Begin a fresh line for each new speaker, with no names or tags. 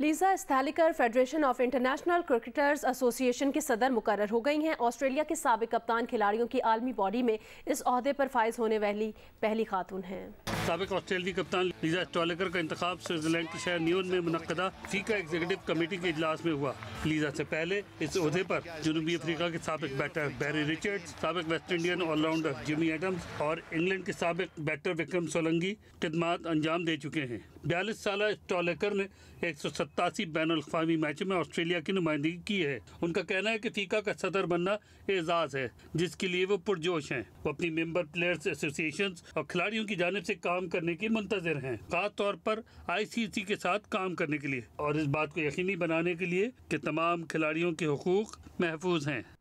Lisa Sthalekar Federation of International Cricketers Association के सदर मुकर हो गई हैं ऑस्ट्रेलिया के सबक कप्तान खिलाड़ियों की आलमी बॉडी में इस अहदे पर फायज होने वाली पहली खातून हैं
सबक की कप्तान लीजा स्टॉलेकर का इंतजाम स्विट्जरलैंड के शहर न्यून में मुनदा फीका एग्जीक्यूटिव कमेटी के इजलास में हुआ लीजा से पहले इस अहदे पर जनूबी अफ्रीका के सबक बैटर बैरी रिचर्ड सबक West Indian allrounder Jimmy Adams और इंग्लैंड के सबक बैटर विक्रम सोलंगी खदमात अंजाम दे चुके हैं बयालीस साल स्टॉलेकर ने एक सौ सत्तासी बैन अवी मैचों में ऑस्ट्रेलिया की नुमाइंदगी की है उनका कहना है की फीका का सदर बनना एजाज है जिसके लिए वो पुरजोश है वो अपनी मेम्बर प्लेयर्स एसोसिएशन और खिलाड़ियों की जानब ऐसी काम करने की मुंतजर हैं खास तौर पर आईसीसी के साथ काम करने के लिए और इस बात को यकीनी बनाने के लिए कि तमाम खिलाड़ियों के हकूक महफूज हैं